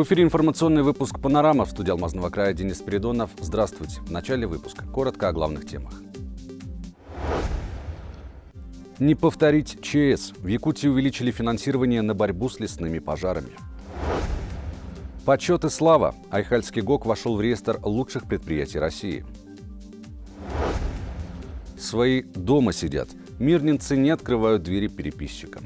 В эфире информационный выпуск «Панорама» в студии Алмазного края Денис Передонов. Здравствуйте. В начале выпуска. Коротко о главных темах. Не повторить ЧС. В Якутии увеличили финансирование на борьбу с лесными пожарами. Почет и слава. Айхальский ГОК вошел в реестр лучших предприятий России. Свои дома сидят. Мирнинцы не открывают двери переписчикам.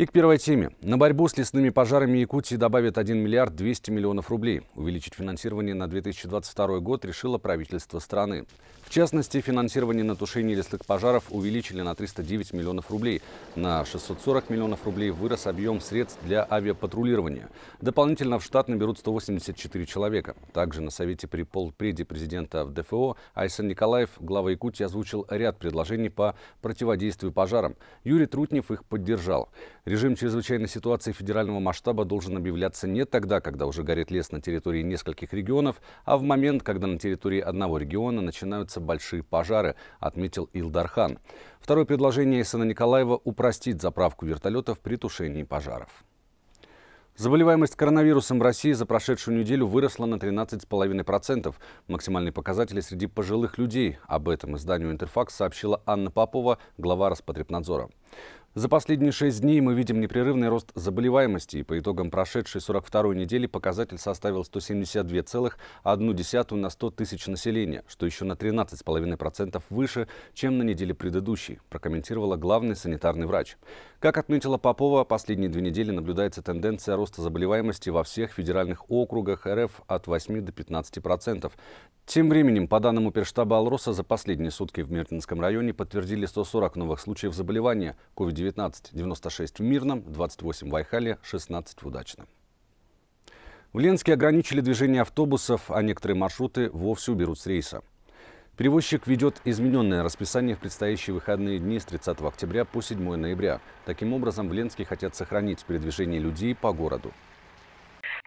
И к первой теме. На борьбу с лесными пожарами Якутии добавят 1 миллиард 200 миллионов рублей. Увеличить финансирование на 2022 год решило правительство страны. В частности, финансирование на тушение лесных пожаров увеличили на 309 миллионов рублей. На 640 миллионов рублей вырос объем средств для авиапатрулирования. Дополнительно в штат наберут 184 человека. Также на совете при полпреде президента в ДФО Айсан Николаев, глава Якутии, озвучил ряд предложений по противодействию пожарам. Юрий Трутнев их поддержал. Режим чрезвычайной ситуации федерального масштаба должен объявляться не тогда, когда уже горит лес на территории нескольких регионов, а в момент, когда на территории одного региона начинаются большие пожары, отметил Илдархан. Второе предложение Исана Николаева – упростить заправку вертолетов при тушении пожаров. Заболеваемость коронавирусом в России за прошедшую неделю выросла на 13,5%. Максимальные показатели среди пожилых людей. Об этом изданию «Интерфакс» сообщила Анна Попова, глава Роспотребнадзора. За последние шесть дней мы видим непрерывный рост заболеваемости, и по итогам прошедшей 42-й недели показатель составил 172,1 на 100 тысяч населения, что еще на 13,5% выше, чем на неделе предыдущей, прокомментировала главный санитарный врач. Как отметила Попова, последние две недели наблюдается тенденция роста заболеваемости во всех федеральных округах РФ от 8 до 15%. Тем временем, по данным Уперштаба Алроса, за последние сутки в Мертинском районе подтвердили 140 новых случаев заболевания COVID-19 19, 96 в Мирном, 28 в Айхале, 16 в Удачном. В Ленске ограничили движение автобусов, а некоторые маршруты вовсе уберут с рейса. Перевозчик ведет измененное расписание в предстоящие выходные дни с 30 октября по 7 ноября. Таким образом, в Ленске хотят сохранить передвижение людей по городу.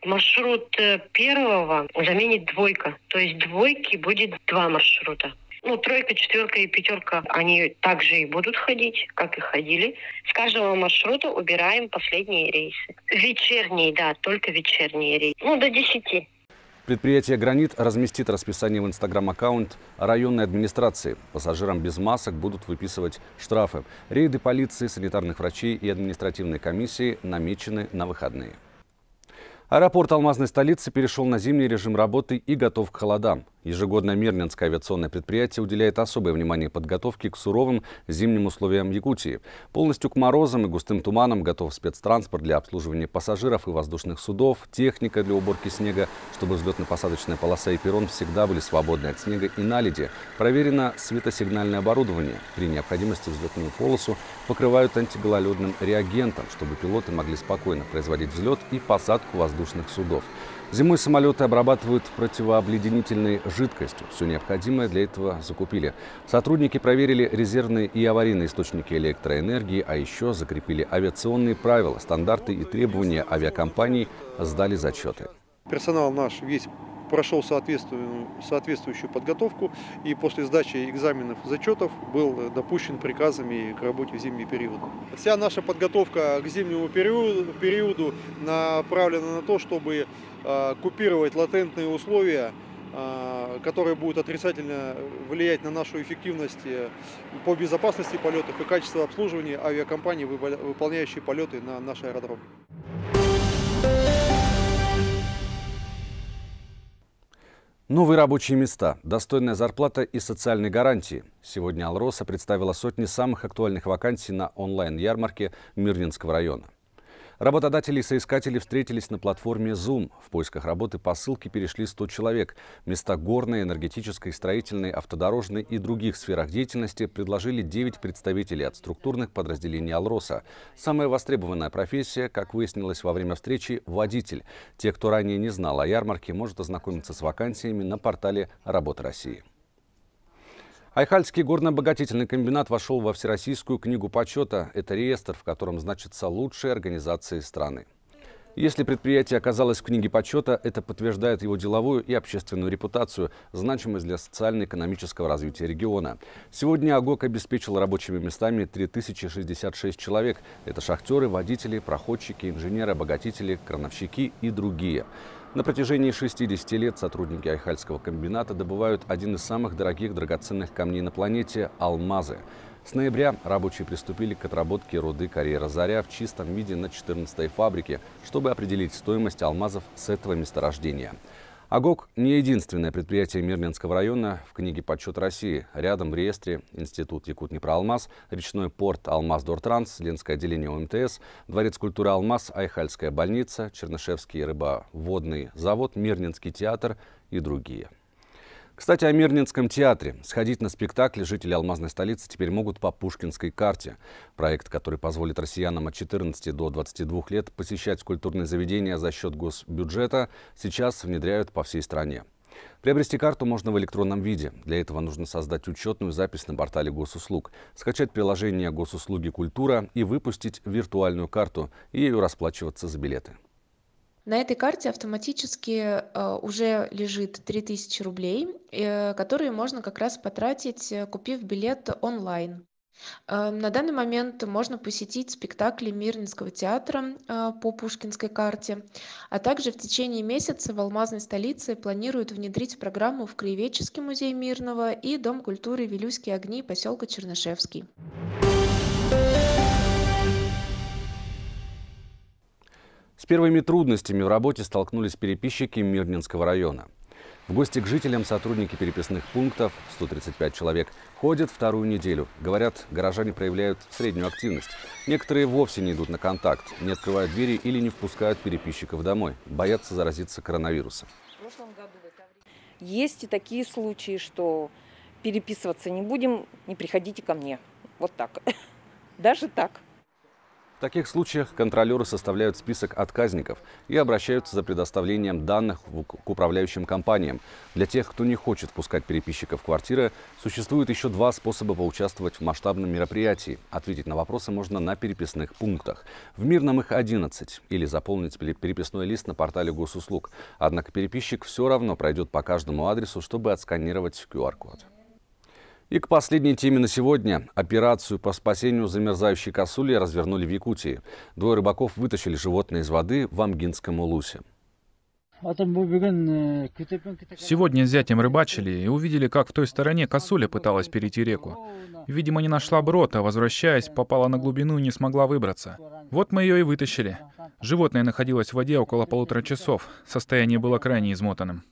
Маршрут э, первого заменит двойка. То есть двойки будет два маршрута. Ну, тройка, четверка и пятерка, они также и будут ходить, как и ходили. С каждого маршрута убираем последние рейсы. Вечерние, да, только вечерние рейсы. Ну, до десяти. Предприятие «Гранит» разместит расписание в инстаграм-аккаунт районной администрации. Пассажирам без масок будут выписывать штрафы. Рейды полиции, санитарных врачей и административной комиссии намечены на выходные. Аэропорт алмазной столицы перешел на зимний режим работы и готов к холодам. Ежегодно Мирнинское авиационное предприятие уделяет особое внимание подготовке к суровым зимним условиям Якутии. Полностью к морозам и густым туманам готов спецтранспорт для обслуживания пассажиров и воздушных судов, техника для уборки снега, чтобы взлетно-посадочная полоса и перрон всегда были свободны от снега и наледи. Проверено светосигнальное оборудование. При необходимости взлетную полосу покрывают антигололедным реагентом, чтобы пилоты могли спокойно производить взлет и посадку воздушных судов. Зимой самолеты обрабатывают противообледенительной жидкостью. Все необходимое для этого закупили. Сотрудники проверили резервные и аварийные источники электроэнергии, а еще закрепили авиационные правила, стандарты и требования авиакомпаний, сдали зачеты. Персонал наш весь прошел соответствующую, соответствующую подготовку и после сдачи экзаменов зачетов был э, допущен приказами к работе в зимний период. Вся наша подготовка к зимнему периоду, периоду направлена на то, чтобы э, купировать латентные условия, э, которые будут отрицательно влиять на нашу эффективность по безопасности полетов и качество обслуживания авиакомпаний, выполняющей полеты на наш аэродром. Новые рабочие места, достойная зарплата и социальные гарантии. Сегодня Алроса представила сотни самых актуальных вакансий на онлайн-ярмарке Мирнинского района. Работодатели и соискатели встретились на платформе Zoom. В поисках работы по ссылке перешли 100 человек. Места горной, энергетической, строительной, автодорожной и других сферах деятельности предложили 9 представителей от структурных подразделений «Алроса». Самая востребованная профессия, как выяснилось во время встречи, – водитель. Те, кто ранее не знал о ярмарке, может ознакомиться с вакансиями на портале «Работа России». Айхальский горно-обогатительный комбинат вошел во Всероссийскую книгу почета. Это реестр, в котором значатся лучшие организации страны. Если предприятие оказалось в книге почета, это подтверждает его деловую и общественную репутацию, значимость для социально-экономического развития региона. Сегодня АГОК обеспечил рабочими местами 3066 человек. Это шахтеры, водители, проходчики, инженеры, обогатители, крановщики и другие. На протяжении 60 лет сотрудники Айхальского комбината добывают один из самых дорогих драгоценных камней на планете – алмазы. С ноября рабочие приступили к отработке руды карьера «Заря» в чистом виде на 14-й фабрике, чтобы определить стоимость алмазов с этого месторождения – АГОК – не единственное предприятие Мирненского района в книге «Подсчет России». Рядом в реестре Институт Якут-Днепра-Алмаз, речной порт «Алмаз-Дортранс», Ленское отделение ОМТС, Дворец культуры «Алмаз», Айхальская больница, Чернышевский рыбоводный завод, Мирненский театр и другие – кстати, о Мирнинском театре. Сходить на спектакли жители алмазной столицы теперь могут по Пушкинской карте. Проект, который позволит россиянам от 14 до 22 лет посещать культурные заведения за счет госбюджета, сейчас внедряют по всей стране. Приобрести карту можно в электронном виде. Для этого нужно создать учетную запись на портале госуслуг, скачать приложение «Госуслуги Культура» и выпустить виртуальную карту и ее расплачиваться за билеты на этой карте автоматически э, уже лежит 3000 тысячи рублей э, которые можно как раз потратить э, купив билет онлайн эм, на данный момент можно посетить спектакли Мирнинского театра по пушкинской карте, а также в течение месяца в Алмазной столице планируют внедрить программу в Краеведческий музей Мирного и Дом культуры «Вилюйские огни» поселка Чернышевский. С первыми трудностями в работе столкнулись переписчики Мирнинского района. В гости к жителям сотрудники переписных пунктов, 135 человек, ходят вторую неделю. Говорят, горожане проявляют среднюю активность. Некоторые вовсе не идут на контакт, не открывают двери или не впускают переписчиков домой. Боятся заразиться коронавирусом. Есть и такие случаи, что переписываться не будем, не приходите ко мне. Вот так. Даже так. В таких случаях контролеры составляют список отказников и обращаются за предоставлением данных к управляющим компаниям. Для тех, кто не хочет пускать переписчиков в квартиры, существует еще два способа поучаствовать в масштабном мероприятии. Ответить на вопросы можно на переписных пунктах. В Мирном их 11 или заполнить переписной лист на портале госуслуг. Однако переписчик все равно пройдет по каждому адресу, чтобы отсканировать QR-код. И к последней теме на сегодня. Операцию по спасению замерзающей косули развернули в Якутии. Двое рыбаков вытащили животное из воды в Амгинском улусе. Сегодня с зятем рыбачили и увидели, как в той стороне косуля пыталась перейти реку. Видимо, не нашла брод, а возвращаясь, попала на глубину и не смогла выбраться. Вот мы ее и вытащили. Животное находилось в воде около полутора часов. Состояние было крайне измотанным.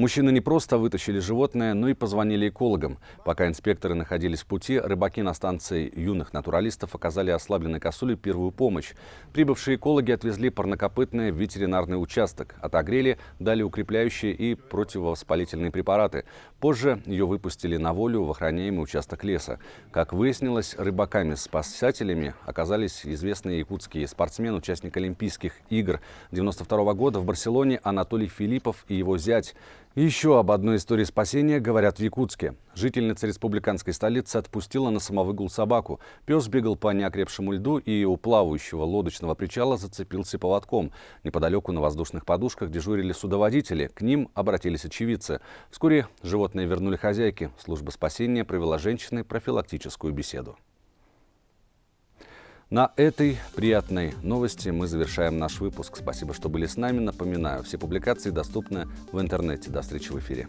Мужчины не просто вытащили животное, но и позвонили экологам. Пока инспекторы находились в пути, рыбаки на станции юных натуралистов оказали ослабленной косуле первую помощь. Прибывшие экологи отвезли парнокопытное в ветеринарный участок, отогрели, дали укрепляющие и противовоспалительные препараты. Позже ее выпустили на волю в охраняемый участок леса. Как выяснилось, рыбаками-спасателями оказались известные якутские спортсмены, участник Олимпийских игр 92 -го года в Барселоне Анатолий Филиппов и его зять. Еще об одной истории спасения говорят в Якутске. Жительница республиканской столицы отпустила на самовыгул собаку. Пес бегал по неокрепшему льду и у плавающего лодочного причала зацепился поводком. Неподалеку на воздушных подушках дежурили судоводители. К ним обратились очевидцы. Вскоре животные вернули хозяйки. Служба спасения провела женщиной профилактическую беседу. На этой приятной новости мы завершаем наш выпуск. Спасибо, что были с нами. Напоминаю, все публикации доступны в интернете. До встречи в эфире.